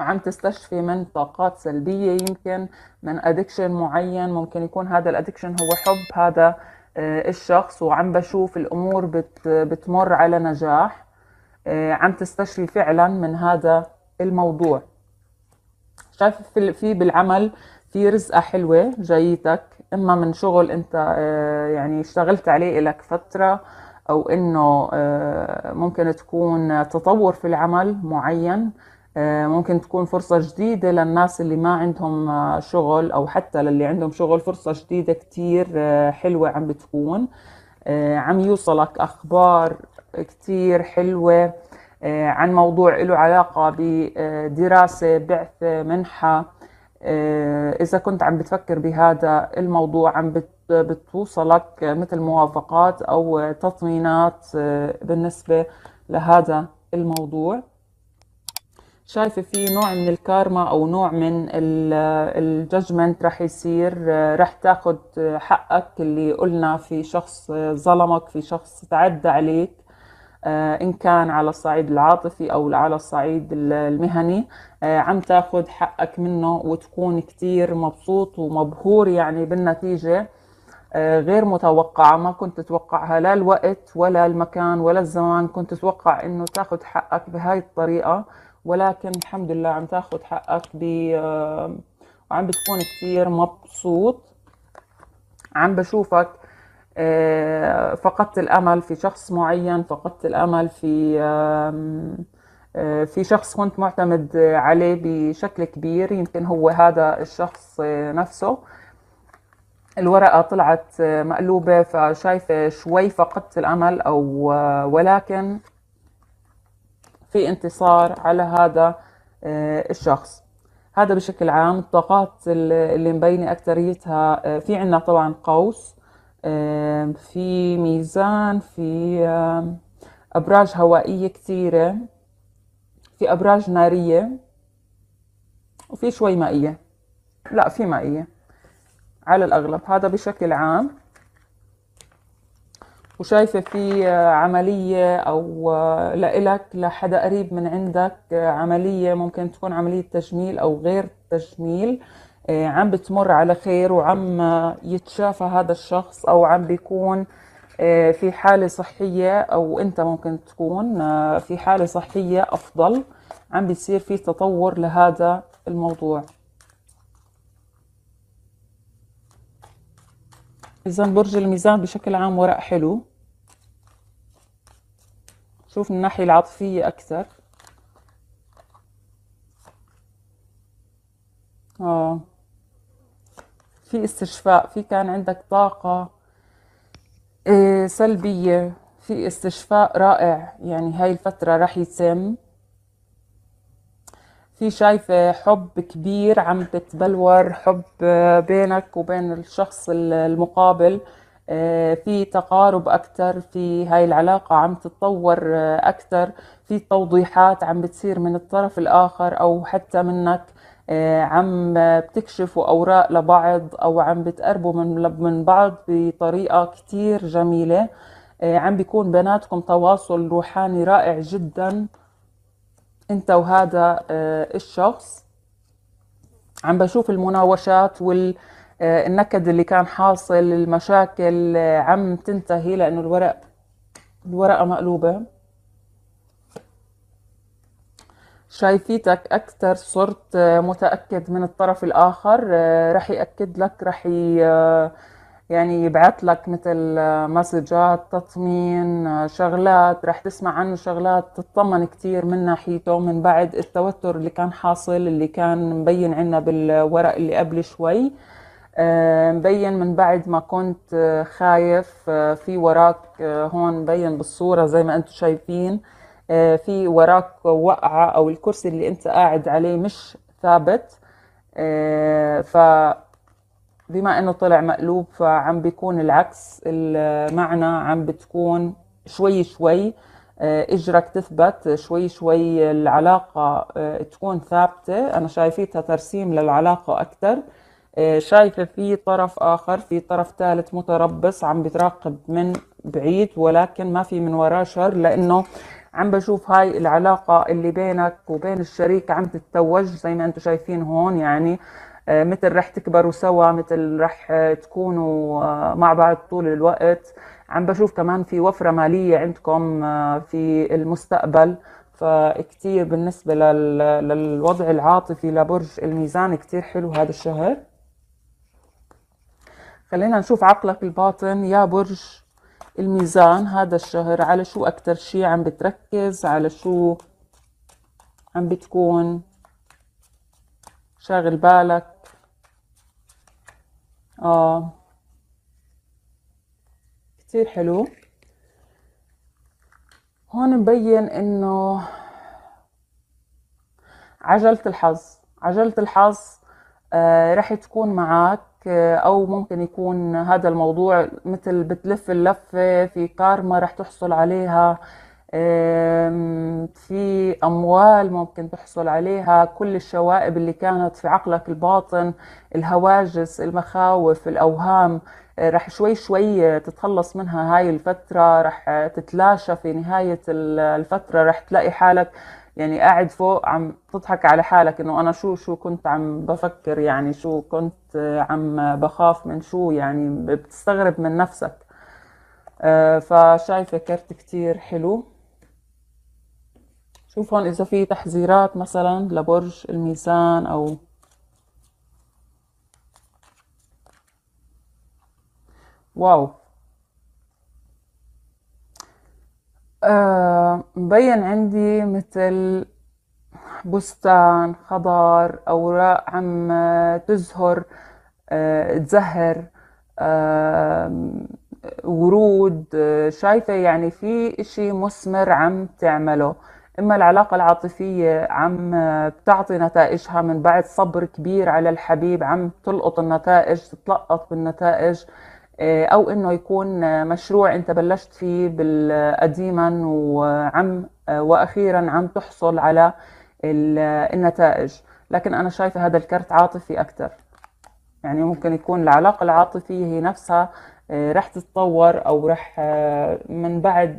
عم تستشفي من طاقات سلبية يمكن من أدكشن معين ممكن يكون هذا الأدكشن هو حب هذا آه، الشخص وعم بشوف الأمور بت بتمر على نجاح آه، عم تستشفي فعلا من هذا الموضوع شايف في بالعمل في رزقة حلوة جايتك إما من شغل أنت آه، يعني اشتغلت عليه لك فترة أو إنه ممكن تكون تطور في العمل معين آه، ممكن تكون فرصة جديدة للناس اللي ما عندهم آه، شغل أو حتى للي عندهم شغل فرصة جديدة كتير آه، حلوة عم بتكون عم يوصلك أخبار كتير حلوة عن موضوع له علاقة بدراسة بعثة منحة إذا كنت عم بتفكر بهذا الموضوع عم بتوصلك مثل موافقات أو تطمينات بالنسبة لهذا الموضوع شايفه في نوع من الكارما او نوع من الججمنت رح يصير آه، رح تاخذ آه، حقك اللي قلنا في شخص آه، ظلمك في شخص تعدى عليك ان كان على الصعيد العاطفي او على الصعيد المهني عم تاخذ حقك منه وتكون كتير مبسوط ومبهور يعني بالنتيجه غير متوقعة ما كنت تتوقعها لا الوقت ولا المكان ولا الزمان كنت تتوقع انه تاخذ حقك بهاي الطريقة ولكن الحمد لله عم تاخد حقك ب وعم آه، بتكون كتير مبسوط عم بشوفك آه، فقدت الامل في شخص معين فقدت الامل في آه، في شخص كنت معتمد عليه بشكل كبير يمكن هو هذا الشخص نفسه الورقة طلعت مقلوبة فشايفة شوي فقدت الأمل أو ولكن في انتصار على هذا آه، الشخص هذا بشكل عام الطاقات اللي مبينة أكتريتها آه، في عنا طبعا قوس في ميزان في أبراج هوائية كثيرة في أبراج نارية وفي شوي مائية لا في مائية على الأغلب هذا بشكل عام وشايفه في آه، عمليه او آه، لإلك لحدا قريب من عندك آه، عمليه ممكن تكون عمليه تجميل او غير تجميل عم بتمر على خير وعم يتشافى هذا الشخص او عم بيكون في حالة صحية أو أنت ممكن تكون في حالة صحية أفضل عم بيصير في تطور لهذا الموضوع اذا برج الميزان بشكل عام ورق حلو شوف من الناحيه العاطفيه اكثر اه في استشفاء في كان عندك طاقه آه، سلبيه في استشفاء رائع يعني هاي الفتره راح يتم في شايفة حب كبير عم تتبلور حب آه، بينك وبين الشخص المقابل آه، في تقارب أكثر في هاي العلاقة عم تتطور آه، أكثر في توضيحات عم بتصير من الطرف الآخر أو حتى منك عم بتكشفوا أوراق لبعض أو عم بتقربوا من من بعض بطريقة كتير جميلة عم بيكون بيناتكم تواصل روحاني رائع جداً انت وهذا آه، الشخص عم بشوف المناوشات والنكد آه، اللي كان حاصل المشاكل آه، عم تنتهي لانه الورق الورقه مقلوبه شايفيتك اكثر صرت متاكد من الطرف الاخر رح ياكد لك رح ي... يعني يبعث لك مثل آه، مسجات تطمين آه، شغلات رح تسمع عنه شغلات تطمن كثير من ناحيته من بعد التوتر اللي كان حاصل اللي كان مبين عنا بالورق اللي قبل شوي آه، مبين من بعد ما كنت خايف في وراك هون مبين بالصورة زي ما انتم شايفين في وراك وقعة او الكرسي اللي انت قاعد عليه مش ثابت ف بما انه طلع مقلوب فعم بيكون العكس المعنى عم بتكون شوي شوي آه، اجرك تثبت شوي شوي العلاقه آه، تكون ثابته انا شايفيتها ترسيم للعلاقه اكثر آه، شايفه في طرف اخر في طرف ثالث متربص عم بتراقب من بعيد ولكن ما في من وراه شر لانه عم بشوف هاي العلاقة اللي بينك وبين الشريك عم تتوج زي ما انتم شايفين هون يعني آه، مثل رح تكبروا سوا مثل رح آه، تكونوا آه، مع بعض طول الوقت عم بشوف كمان في وفرة مالية عندكم في المستقبل فكتير بالنسبة للوضع العاطفي لبرج الميزان كتير حلو هذا الشهر خلينا نشوف عقلك الباطن يا برج الميزان هذا الشهر على شو أكتر شي عم بتركز على شو عم بتكون شاغل بالك اه كتير حلو هون مبين انه عجلة الحظ عجلة الحظ آه رح تكون معك آه او ممكن يكون هذا الموضوع مثل بتلف اللفة في كارما رح تحصل عليها في أموال ممكن تحصل عليها كل الشوائب اللي كانت في عقلك الباطن الهواجس المخاوف الأوهام آه، رح شوي شوي تتخلص منها هاي الفترة رح تتلاشى في نهاية الفترة رح تلاقي حالك يعني قاعد فوق عم تضحك على حالك انه انا شو شو كنت عم بفكر يعني شو كنت آه، عم بخاف من شو يعني بتستغرب من نفسك آه، فشايفة كرت كتير حلو شوف هون اذا في تحذيرات مثلا لبرج الميزان او واو آه مبين عندي مثل بستان خضار اوراق عم تزهر آه تزهر آه ورود شايفة يعني في اشي مثمر عم تعمله اما العلاقه العاطفيه عم بتعطي آه، نتائجها من بعد صبر كبير على الحبيب عم تلقط النتائج تتلقط بالنتائج آه، او انه يكون آه، مشروع انت بلشت فيه قديما وعم واخيرا عم تحصل على النتائج لكن انا شايفه هذا الكرت عاطفي اكثر يعني ممكن يكون العلاقه العاطفيه هي نفسها رح تتطور او رح من بعد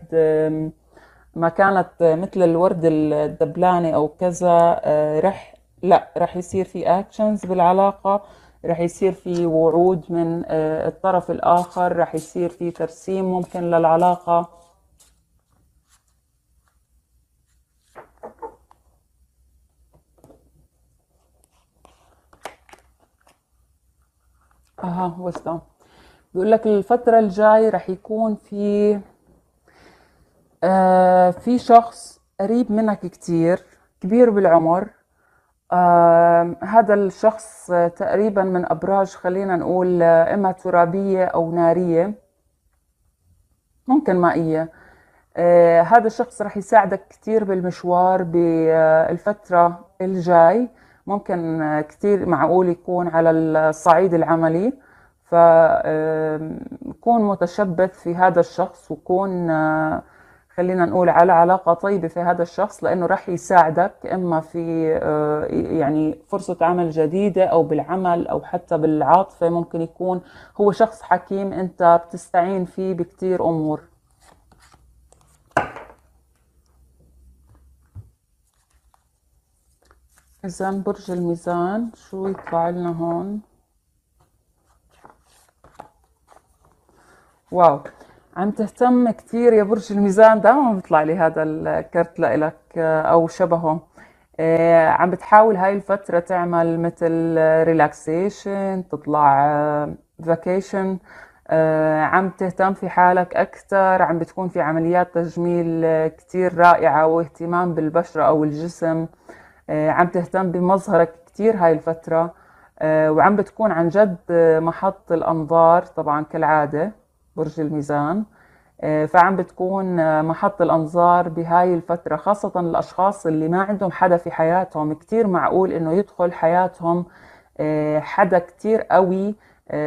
ما كانت مثل الورد الدبلانة أو كذا آه، رح لا رح يصير في اكشنز بالعلاقة رح يصير في وعود من آه، الطرف الآخر رح يصير في ترسيم ممكن للعلاقة اها وستون بيقول لك الفترة الجاي رح يكون في آه، في شخص قريب منك كتير كبير بالعمر آه هذا الشخص تقريبا من أبراج خلينا نقول آه، إما ترابية أو نارية ممكن مائية آه هذا الشخص رح يساعدك كتير بالمشوار بالفترة آه، الجاي ممكن كتير معقول يكون على الصعيد العملي فكون متشبث في هذا الشخص وكون آه خلينا نقول على علاقه طيبه في هذا الشخص لانه راح يساعدك اما في آه، يعني فرصه عمل جديده او بالعمل او حتى بالعاطفه ممكن يكون هو شخص حكيم انت بتستعين فيه بكتير امور اذا برج الميزان شو يطلع لنا هون واو عم تهتم كثير يا برج الميزان دائما بيطلع لي هذا الكرت لإلك آه، او شبهه آه، عم بتحاول هاي الفترة تعمل مثل ريلاكسيشن تطلع فاكيشن آه، عم تهتم في حالك أكثر عم بتكون في عمليات تجميل كتير رائعة واهتمام بالبشرة أو الجسم عم تهتم بمظهرك كتير هاي الفترة وعم بتكون عن جد محط الأنظار طبعا كالعادة برج الميزان آه، فعم بتكون آه، محط الأنظار بهاي الفترة خاصة الأشخاص اللي ما عندهم حدا في حياتهم كثير معقول إنه يدخل حياتهم آه، حدا كثير قوي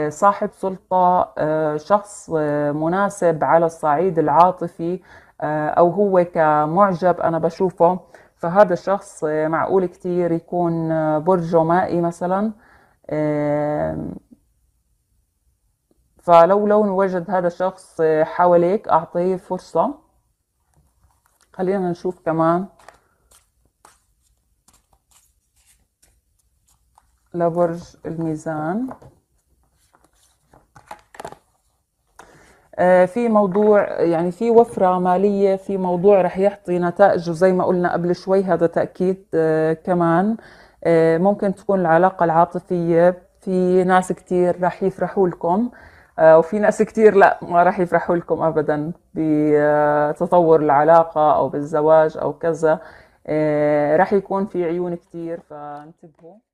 صاحب سلطة شخص مناسب على الصعيد العاطفي أو هو كمعجب أنا بشوفه فهذا الشخص معقول كثير يكون برجه مائي مثلا فلو لو وجد هذا الشخص حواليك أعطيه فرصة خلينا نشوف كمان لبرج الميزان آه، في موضوع يعني في وفرة مالية في موضوع رح يعطي نتائج زي ما قلنا قبل شوي هذا تأكيد آه، كمان آه، ممكن تكون العلاقة العاطفية في ناس كتير رح يفرحوا لكم آه، وفي ناس كتير لا ما راح يفرحوا لكم ابدا بتطور العلاقه او بالزواج او كذا آه، راح يكون في عيون كتير فانتبهوا